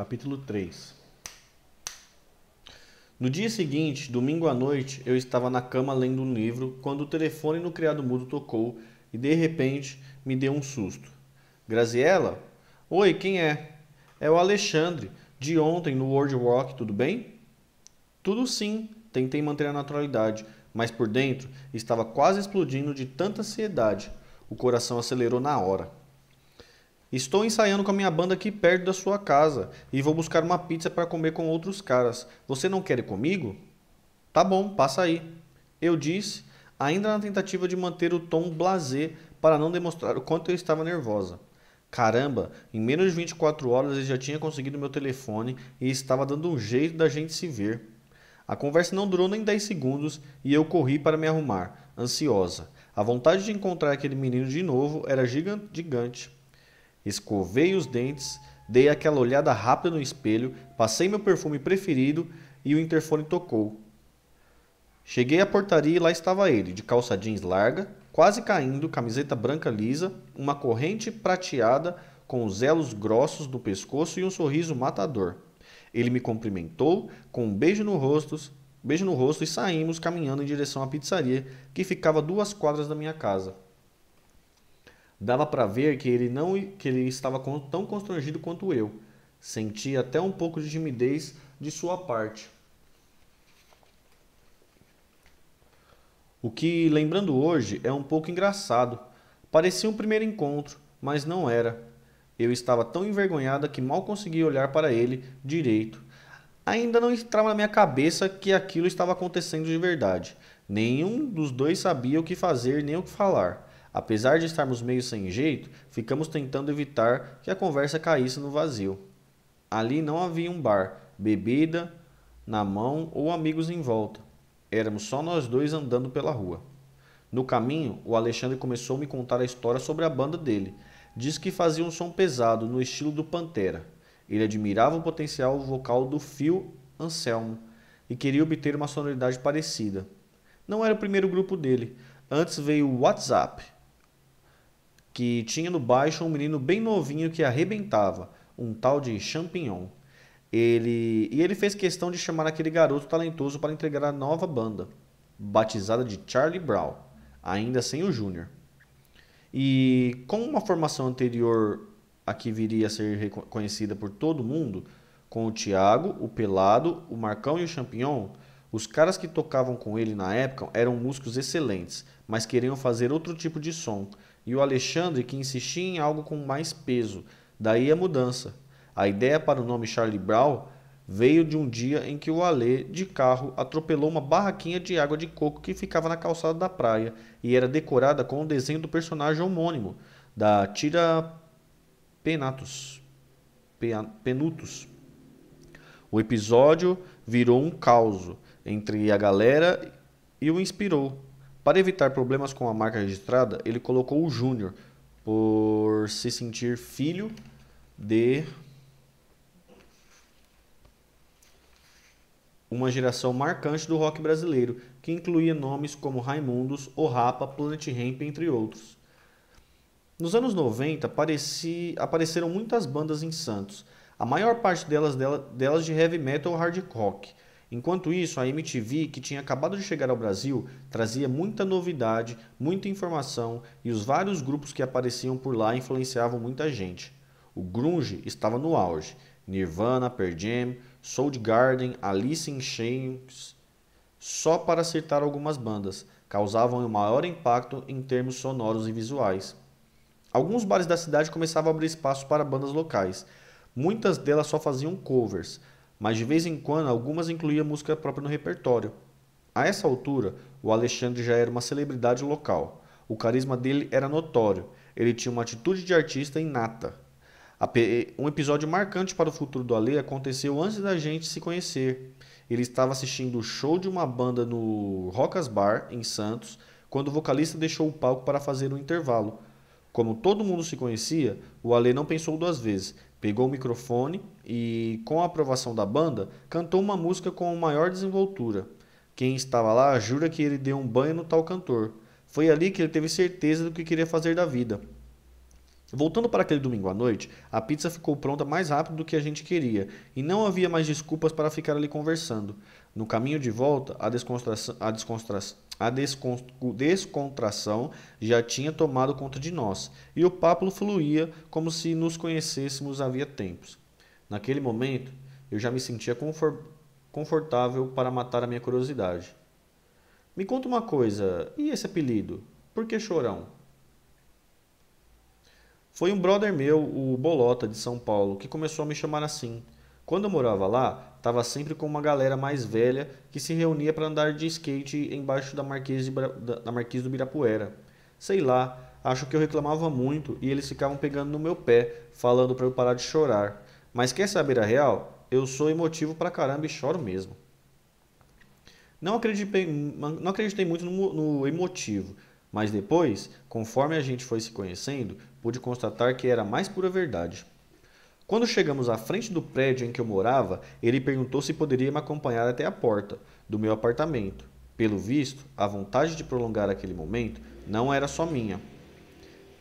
Capítulo 3 No dia seguinte, domingo à noite, eu estava na cama lendo um livro quando o telefone no criado mudo tocou e de repente me deu um susto. Graziella? Oi, quem é? É o Alexandre, de ontem no World Walk, tudo bem? Tudo sim, tentei manter a naturalidade, mas por dentro estava quase explodindo de tanta ansiedade. O coração acelerou na hora. Estou ensaiando com a minha banda aqui perto da sua casa e vou buscar uma pizza para comer com outros caras. Você não quer ir comigo? Tá bom, passa aí. Eu disse, ainda na tentativa de manter o tom blasé para não demonstrar o quanto eu estava nervosa. Caramba, em menos de 24 horas ele já tinha conseguido meu telefone e estava dando um jeito da gente se ver. A conversa não durou nem 10 segundos e eu corri para me arrumar, ansiosa. A vontade de encontrar aquele menino de novo era gigante. Escovei os dentes, dei aquela olhada rápida no espelho, passei meu perfume preferido e o interfone tocou. Cheguei à portaria e lá estava ele, de calça jeans larga, quase caindo, camiseta branca lisa, uma corrente prateada com os elos grossos do pescoço e um sorriso matador. Ele me cumprimentou com um beijo no rosto, beijo no rosto e saímos caminhando em direção à pizzaria que ficava duas quadras da minha casa. Dava para ver que ele não que ele estava tão constrangido quanto eu. Senti até um pouco de timidez de sua parte. O que, lembrando hoje, é um pouco engraçado. Parecia um primeiro encontro, mas não era. Eu estava tão envergonhada que mal conseguia olhar para ele direito. Ainda não entrava na minha cabeça que aquilo estava acontecendo de verdade. Nenhum dos dois sabia o que fazer nem o que falar. Apesar de estarmos meio sem jeito, ficamos tentando evitar que a conversa caísse no vazio. Ali não havia um bar, bebida na mão ou amigos em volta. Éramos só nós dois andando pela rua. No caminho, o Alexandre começou a me contar a história sobre a banda dele. Diz que fazia um som pesado, no estilo do Pantera. Ele admirava o potencial vocal do Phil Anselmo e queria obter uma sonoridade parecida. Não era o primeiro grupo dele. Antes veio o WhatsApp, que tinha no baixo um menino bem novinho que arrebentava, um tal de Champignon. Ele, e ele fez questão de chamar aquele garoto talentoso para integrar a nova banda, batizada de Charlie Brown, ainda sem o Júnior. E com uma formação anterior a que viria a ser reconhecida por todo mundo, com o Thiago, o Pelado, o Marcão e o Champignon, os caras que tocavam com ele na época eram músicos excelentes, mas queriam fazer outro tipo de som, e o Alexandre que insistia em algo com mais peso. Daí a mudança. A ideia para o nome Charlie Brown veio de um dia em que o Alê, de carro, atropelou uma barraquinha de água de coco que ficava na calçada da praia e era decorada com o desenho do personagem homônimo, da tira Penatus. Penutus. O episódio virou um caos entre a galera e o inspirou. Para evitar problemas com a marca registrada, ele colocou o Júnior por se sentir filho de uma geração marcante do rock brasileiro, que incluía nomes como Raimundos, O Rapa, Planet Hemp, entre outros. Nos anos 90, apareci, apareceram muitas bandas em Santos, a maior parte delas, delas de heavy metal ou hard rock. Enquanto isso, a MTV, que tinha acabado de chegar ao Brasil, trazia muita novidade, muita informação e os vários grupos que apareciam por lá influenciavam muita gente. O grunge estava no auge. Nirvana, Pearl Jam, Soul Garden, Alice in Chains, só para acertar algumas bandas, causavam o um maior impacto em termos sonoros e visuais. Alguns bares da cidade começavam a abrir espaço para bandas locais. Muitas delas só faziam covers, mas de vez em quando algumas incluía música própria no repertório. A essa altura, o Alexandre já era uma celebridade local. O carisma dele era notório. Ele tinha uma atitude de artista inata. Um episódio marcante para o futuro do Ale aconteceu antes da gente se conhecer. Ele estava assistindo o show de uma banda no Rocas Bar, em Santos, quando o vocalista deixou o palco para fazer um intervalo. Como todo mundo se conhecia, o Ale não pensou duas vezes. Pegou o microfone e, com a aprovação da banda, cantou uma música com maior desenvoltura. Quem estava lá jura que ele deu um banho no tal cantor. Foi ali que ele teve certeza do que queria fazer da vida. Voltando para aquele domingo à noite, a pizza ficou pronta mais rápido do que a gente queria, e não havia mais desculpas para ficar ali conversando. No caminho de volta, a descontração, a descontração, a descontração já tinha tomado conta de nós, e o papo fluía como se nos conhecêssemos havia tempos. Naquele momento, eu já me sentia confortável para matar a minha curiosidade. Me conta uma coisa, e esse apelido? Por que Chorão? Foi um brother meu, o Bolota, de São Paulo, que começou a me chamar assim. Quando eu morava lá, Tava sempre com uma galera mais velha que se reunia para andar de skate embaixo da Marquise, da Marquise do Birapuera. Sei lá, acho que eu reclamava muito e eles ficavam pegando no meu pé, falando para eu parar de chorar. Mas quer saber a real? Eu sou emotivo pra caramba e choro mesmo. Não acreditei, hum, não acreditei muito no, no emotivo, mas depois, conforme a gente foi se conhecendo, pude constatar que era mais pura verdade. Quando chegamos à frente do prédio em que eu morava, ele perguntou se poderia me acompanhar até a porta do meu apartamento. Pelo visto, a vontade de prolongar aquele momento não era só minha.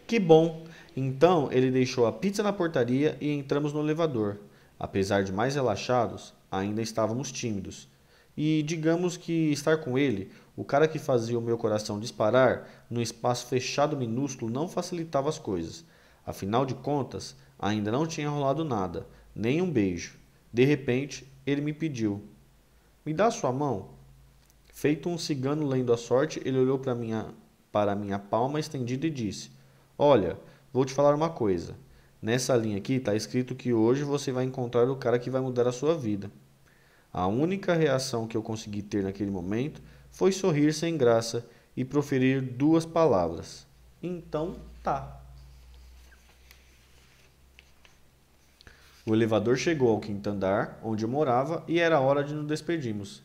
Que bom! Então ele deixou a pizza na portaria e entramos no elevador. Apesar de mais relaxados, ainda estávamos tímidos. E digamos que estar com ele, o cara que fazia o meu coração disparar, num espaço fechado minúsculo não facilitava as coisas. Afinal de contas, Ainda não tinha rolado nada, nem um beijo. De repente, ele me pediu: Me dá sua mão? Feito um cigano lendo a sorte, ele olhou para minha, para minha palma estendida e disse: Olha, vou te falar uma coisa. Nessa linha aqui está escrito que hoje você vai encontrar o cara que vai mudar a sua vida. A única reação que eu consegui ter naquele momento foi sorrir sem graça e proferir duas palavras. Então tá. O elevador chegou ao quinto andar, onde eu morava, e era hora de nos despedirmos.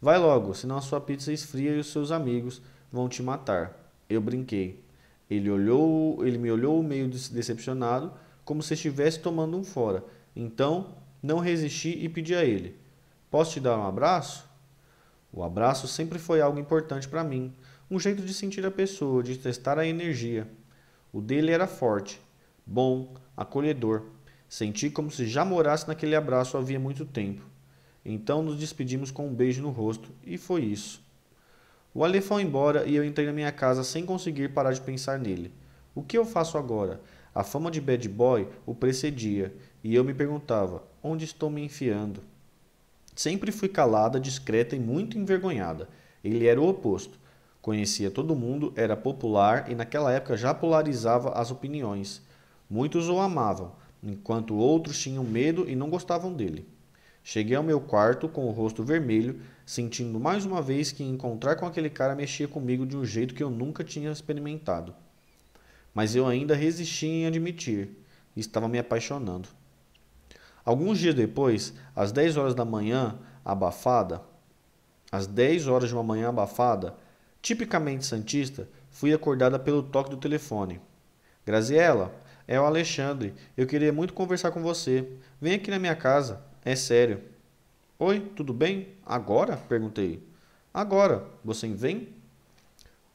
Vai logo, senão a sua pizza esfria e os seus amigos vão te matar. Eu brinquei. Ele olhou, ele me olhou meio decepcionado, como se estivesse tomando um fora. Então, não resisti e pedi a ele: "Posso te dar um abraço?" O abraço sempre foi algo importante para mim, um jeito de sentir a pessoa, de testar a energia. O dele era forte, bom, acolhedor. Senti como se já morasse naquele abraço havia muito tempo. Então nos despedimos com um beijo no rosto, e foi isso. O Ale foi embora e eu entrei na minha casa sem conseguir parar de pensar nele. O que eu faço agora? A fama de bad boy o precedia, e eu me perguntava: onde estou me enfiando? Sempre fui calada, discreta e muito envergonhada. Ele era o oposto. Conhecia todo mundo, era popular e naquela época já polarizava as opiniões. Muitos o amavam, enquanto outros tinham medo e não gostavam dele. Cheguei ao meu quarto com o rosto vermelho, sentindo mais uma vez que encontrar com aquele cara mexia comigo de um jeito que eu nunca tinha experimentado. Mas eu ainda resistia em admitir, estava me apaixonando. Alguns dias depois, às 10 horas da manhã abafada, às 10 horas de uma manhã abafada, tipicamente santista, fui acordada pelo toque do telefone. Graziella, é o Alexandre. Eu queria muito conversar com você. Vem aqui na minha casa. É sério. Oi, tudo bem? Agora? Perguntei. Agora. Você vem?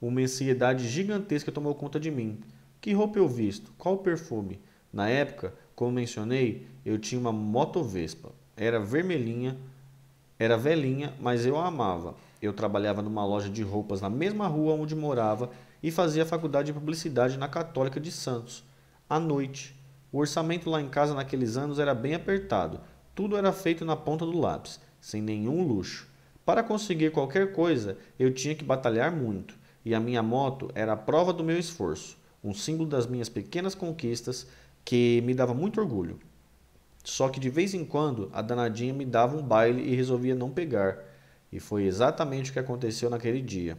Uma ansiedade gigantesca tomou conta de mim. Que roupa eu visto? Qual perfume? Na época, como mencionei, eu tinha uma moto Vespa. Era vermelhinha, era velhinha, mas eu a amava. Eu trabalhava numa loja de roupas na mesma rua onde morava e fazia faculdade de publicidade na Católica de Santos à noite. O orçamento lá em casa naqueles anos era bem apertado. Tudo era feito na ponta do lápis, sem nenhum luxo. Para conseguir qualquer coisa, eu tinha que batalhar muito, e a minha moto era a prova do meu esforço, um símbolo das minhas pequenas conquistas que me dava muito orgulho. Só que de vez em quando a danadinha me dava um baile e resolvia não pegar, e foi exatamente o que aconteceu naquele dia.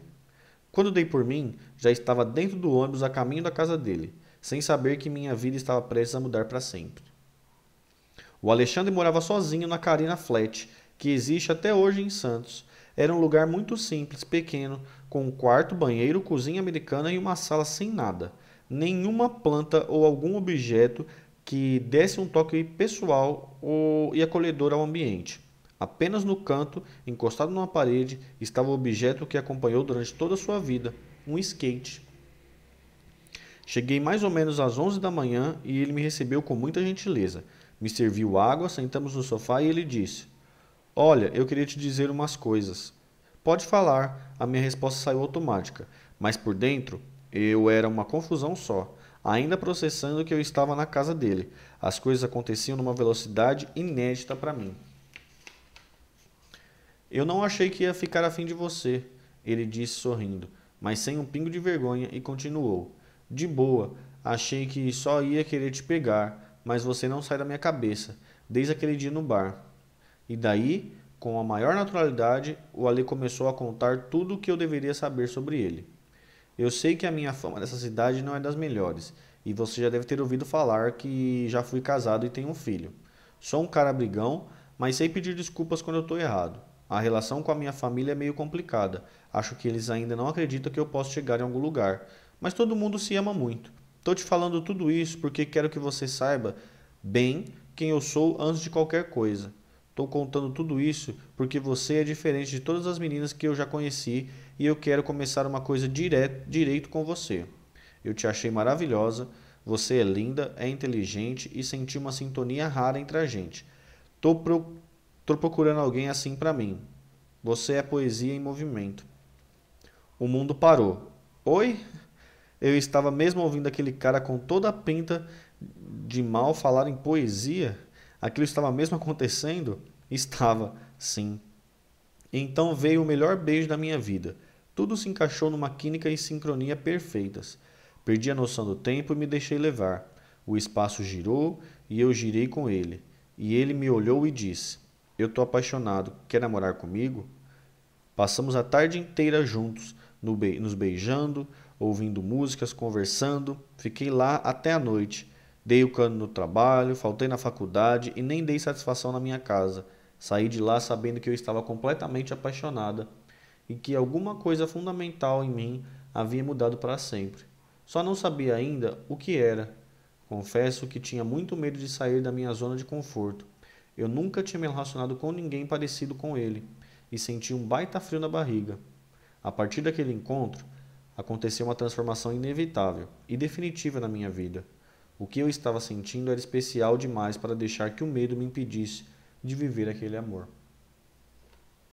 Quando dei por mim, já estava dentro do ônibus a caminho da casa dele sem saber que minha vida estava prestes a mudar para sempre. O Alexandre morava sozinho na Carina Flat, que existe até hoje em Santos. Era um lugar muito simples, pequeno, com um quarto, banheiro, cozinha americana e uma sala sem nada. Nenhuma planta ou algum objeto que desse um toque pessoal e acolhedor ao ambiente. Apenas no canto, encostado numa parede, estava o objeto que acompanhou durante toda a sua vida: um skate. Cheguei mais ou menos às 11 da manhã e ele me recebeu com muita gentileza. Me serviu água, sentamos no sofá e ele disse: Olha, eu queria te dizer umas coisas. Pode falar, a minha resposta saiu automática, mas por dentro eu era uma confusão só, ainda processando que eu estava na casa dele. As coisas aconteciam numa velocidade inédita para mim. Eu não achei que ia ficar afim de você, ele disse sorrindo, mas sem um pingo de vergonha e continuou. De boa, achei que só ia querer te pegar, mas você não sai da minha cabeça, desde aquele dia no bar. E daí, com a maior naturalidade, o ali começou a contar tudo o que eu deveria saber sobre ele. Eu sei que a minha fama nessa cidade não é das melhores, e você já deve ter ouvido falar que já fui casado e tenho um filho. Sou um cara brigão, mas sei pedir desculpas quando eu estou errado. A relação com a minha família é meio complicada. Acho que eles ainda não acreditam que eu posso chegar em algum lugar, mas todo mundo se ama muito. Estou te falando tudo isso porque quero que você saiba bem quem eu sou antes de qualquer coisa. Estou contando tudo isso porque você é diferente de todas as meninas que eu já conheci e eu quero começar uma coisa direto, direito com você. Eu te achei maravilhosa, você é linda, é inteligente e senti uma sintonia rara entre a gente. Tô, pro, tô procurando alguém assim para mim. Você é poesia em movimento. O mundo parou. Oi? eu estava mesmo ouvindo aquele cara com toda a pinta de mal falar em poesia. Aquilo estava mesmo acontecendo? Estava, sim. Então veio o melhor beijo da minha vida. Tudo se encaixou numa química e sincronia perfeitas. Perdi a noção do tempo e me deixei levar. O espaço girou e eu girei com ele. E ele me olhou e disse: Eu tô apaixonado, quer namorar comigo? Passamos a tarde inteira juntos, nos beijando, ouvindo músicas, conversando. Fiquei lá até a noite. Dei o cano no trabalho, faltei na faculdade e nem dei satisfação na minha casa. Saí de lá sabendo que eu estava completamente apaixonada e que alguma coisa fundamental em mim havia mudado para sempre. Só não sabia ainda o que era. Confesso que tinha muito medo de sair da minha zona de conforto. Eu nunca tinha me relacionado com ninguém parecido com ele e senti um baita frio na barriga. A partir daquele encontro, aconteceu uma transformação inevitável e definitiva na minha vida. O que eu estava sentindo era especial demais para deixar que o medo me impedisse de viver aquele amor.